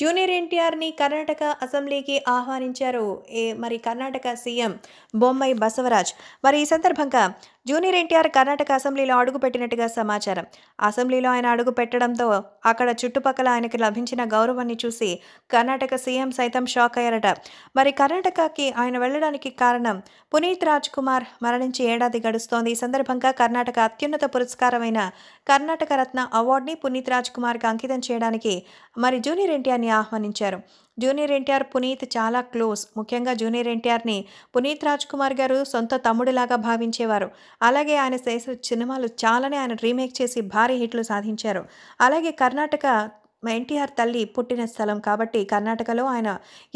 junior ఎన్టీఆర్ని కర్ణాటక అసెంబ్లీకి ఆహ్వానించారు మరి కర్ణాటక సీఎం బొమ్మై బసవరాజ్ మరి ఈ సందర్భంగా జూనియర్ ఎన్టీఆర్ కర్ణాటక అసెంబ్లీలో అడుగుపెట్టినట్టుగా సమాచారం అసెంబ్లీలో ఆయన అడుగు పెట్టడంతో అక్కడ చుట్టుపక్కల ఆయనకు లభించిన గౌరవాన్ని చూసి కర్ణాటక సీఎం సైతం షాక్ అయ్యారట మరి కర్ణాటకకి ఆయన వెళ్ళడానికి కారణం పునీత్ రాజ్ కుమార్ మరణించి ఏడాది గడుస్తోంది ఈ సందర్భంగా కర్ణాటక అత్యున్నత పురస్కారమైన కర్ణాటక రత్న అవార్డుని పునీత్ రాజ్ కుమార్కి అంకితం చేయడానికి మరి జూనియర్ ఎన్టీఆర్ని ఆహ్వానించారు జూనియర్ ఎన్టీఆర్ పునీత్ చాలా క్లోజ్ ముఖ్యంగా జూనియర్ ఎన్టీఆర్ని పునీత్ రాజ్ కుమార్ గారు సొంత తమ్ముడిలాగా భావించేవారు అలాగే ఆయన చేసిన సినిమాలు చాలానే ఆయన రీమేక్ చేసి భారీ హిట్లు సాధించారు అలాగే కర్ణాటక ఎన్టీఆర్ తల్లి పుట్టిన స్థలం కాబట్టి కర్ణాటకలో ఆయన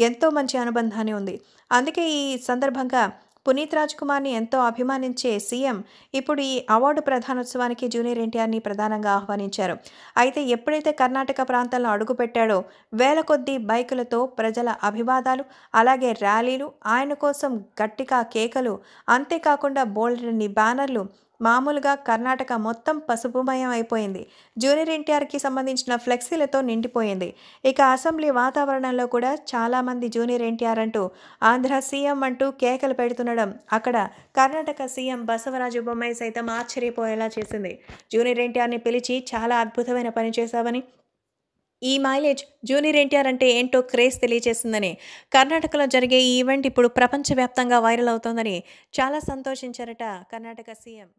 ఎంతో మంచి అనుబంధాన్ని ఉంది అందుకే ఈ సందర్భంగా పునీత్ రాజ్ కుమార్ని ఎంతో అభిమానించే సీఎం ఇప్పుడు ఈ అవార్డు ప్రధానోత్సవానికి జూనియర్ ఎన్టీఆర్ని ప్రధానంగా ఆహ్వానించారు అయితే ఎప్పుడైతే కర్ణాటక ప్రాంతంలో అడుగుపెట్టాడో వేల కొద్దీ బైకులతో ప్రజల అభివాదాలు అలాగే ర్యాలీలు ఆయన కోసం గట్టిగా కేకలు అంతేకాకుండా బోల్డ్ని బ్యానర్లు మామూలుగా కర్ణాటక మొత్తం పసుపుమయం అయిపోయింది జూనియర్ ఎన్టీఆర్కి సంబంధించిన ఫ్లెక్సీలతో నిండిపోయింది ఇక అసెంబ్లీ వాతావరణంలో కూడా చాలామంది జూనియర్ ఎన్టీఆర్ అంటూ ఆంధ్ర సీఎం అంటూ కేకలు పెడుతుండడం అక్కడ కర్ణాటక సీఎం బసవరాజు బొమ్మాయి సైతం ఆశ్చర్యపోయేలా చేసింది జూనియర్ ఎన్టీఆర్ని పిలిచి చాలా అద్భుతమైన పని చేశావని ఈ మైలేజ్ జూనియర్ ఎన్టీఆర్ అంటే ఏంటో క్రేజ్ తెలియజేసిందని కర్ణాటకలో జరిగే ఈ ఈవెంట్ ఇప్పుడు ప్రపంచవ్యాప్తంగా వైరల్ అవుతోందని చాలా సంతోషించారట కర్ణాటక సీఎం